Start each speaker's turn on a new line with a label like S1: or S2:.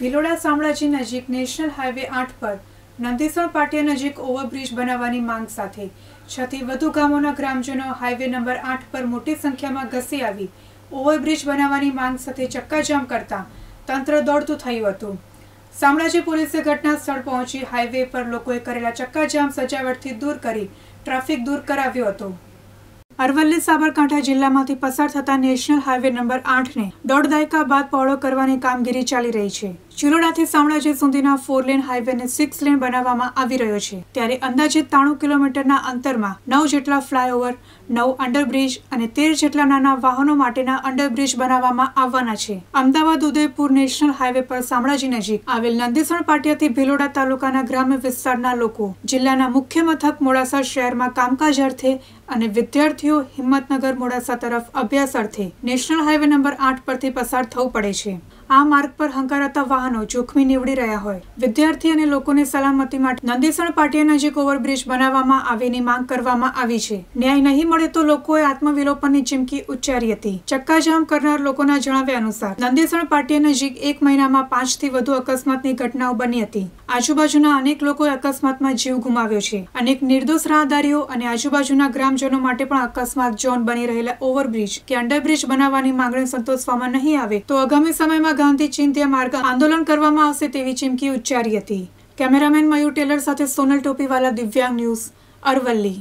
S1: ભિલોડા શામળાજી નજીક national highway આઠ પર નંદેસણ પાટિયા નજીક ઓવરબ્રિજ બનાવવાની માંગ સાથે છથી વધુ ગામોના ગ્રામજનો હાઈવે નંબર આઠ પર મોટી સંખ્યામાં ઘસી આવી ઓવરબ્રિજ બનાવવાની માંગ સાથે ચક્કાજામ કરતા તંત્ર દોડતું થયું હતું શામળાજી પોલીસે ઘટના સ્થળ પહોંચી હાઈવે પર લોકોએ કરેલા ચક્કાજામ સજાવટથી દૂર કરી ટ્રાફિક દૂર કરાવ્યો હતો અરવલ્લી સાબરકાંઠા જિલ્લામાંથી પસાર થતા નેશનલ હાઈવે નંબર આઠને દોઢ દાયકા બાદ પહોળો કરવાની કામગીરી ચાલી રહી છે ચિરોડાથી સામળાજી સુધીના ફોર લેન ને સિક્સ લેન બનાવવામાં આવી રહ્યો છે ત્યારે અંદાજે ત્રાણું કિલોમીટરના અંતરમાં નવ જેટલા ફ્લાયઓવર નવ અંડરબ્રિજ અને તેર જેટલા નાના વાહનો માટેના અંડરબ્રિજ બનાવવામાં આવવાના છે અમદાવાદ ઉદયપુર નેશનલ હાઈવે પર શામળાજી નજીક આવેલ નંદીસણ પાટિયાથી ભિલોડા તાલુકાના ગ્રામ્ય વિસ્તારના લોકો જિલ્લાના મુખ્ય મથક મોડાસા શહેરમાં કામકાજ અર્થે અને વિદ્યાર્થીઓ હિંમતનગર મોડાસા તરફ અભ્યાસ અર્થે નેશનલ હાઈવે નંબર આઠ પરથી પસાર થવું પડે છે આ માર્ગ પર હંકારાતા વાહન વાહનો જોખમી નીવડી રહ્યા હોય વિદ્યાર્થી અને લોકોને સલામતી માટે નંદેસણ પાટિયા નજીક ઓવરબ્રિજ બનાવવામાં આવેની માંગ કરવામાં આવી છે ન્યાય નહીં મળે તો લોકોએ આત્મવિલોપનની ચીમકી ઉચ્ચારી હતી ચક્કાજામ કરનાર લોકોના જણાવ્યા અનુસાર નંદેસણ પાટિયા નજીક એક મહિનામાં પાંચ થી વધુ અકસ્માતની ઘટનાઓ બની હતી આજુબાજુના અનેક લોકોએ અકસ્માતમાં જીવ ગુમાવ્યો છે અનેક નિર્દોષ રાહદારીઓ અને આજુબાજુના ગ્રામજનો માટે પણ અકસ્માત ઝોન બની રહેલા ઓવરબ્રિજ કે અંડરબ્રિજ બનાવવાની માંગણી સંતોષવામાં નહીં આવે તો આગામી સમયમાં ગાંધી ચિંત્ય માર્ગ આંદોલન આંદોલન કરવામાં આવશે તેવી ચીમકી ઉચ્ચારી હતી કેમેરામેન મયુર ટેલર સાથે સોનલ ટોપીવાલા દિવ્યાંગ ન્યૂઝ અરવલ્લી